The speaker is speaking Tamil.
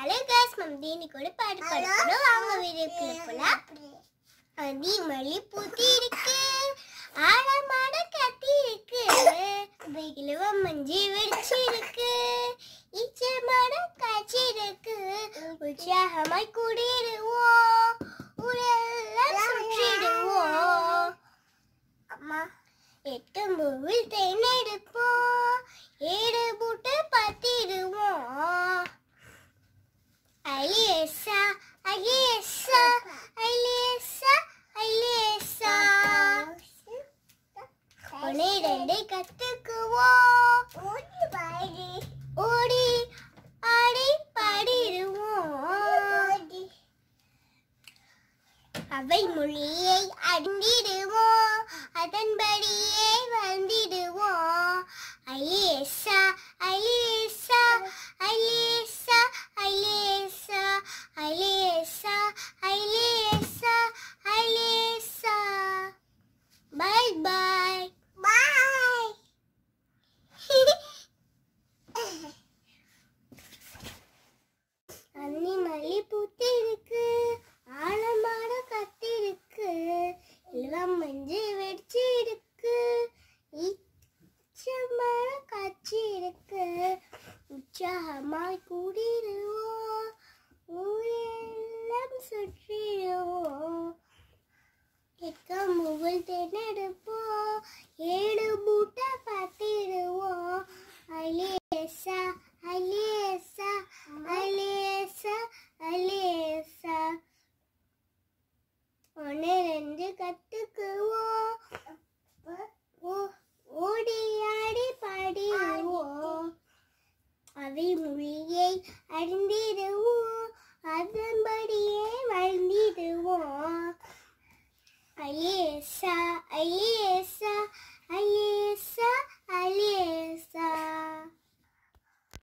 హలో గైస్ మనం దీన్ని కూడా పాడి పడుతున్నాం వాంగ వీడియోకుల అది మళ్ళీ పూతి இருக்கு ஆழமான கத்தி இருக்கு வெயிலுவ மஞ்சி வெடிச்சு இருக்கு இச்சமான இருக்கு உற்சாகமாய் கூடிடுவோம் சுற்றிடுவோம் அம்மா விளையாடை கத்துக்குவோம் ஓடி பாடி ஓடி ஆடி பாடிடுவோம் அவை மொழியை அண்டிடுவோம் அதன்படியே வந்து உற்சாகமாய் கூடிடுவோம் ஊரெல்லாம் சுற்றிடுவோம் எக்கம் முகல் தேனெடுப்போம் ஏழு மூட்டை பார்த்திடுவோம் அலேசா அலேசா அலேசா அலேசா ஒன்று ரெண்டு கற்றுக்கு மொழியை அறிந்திடுவோம் அதன்படியே வாழ்ந்திடுவோம் ஐயேசா ஐயே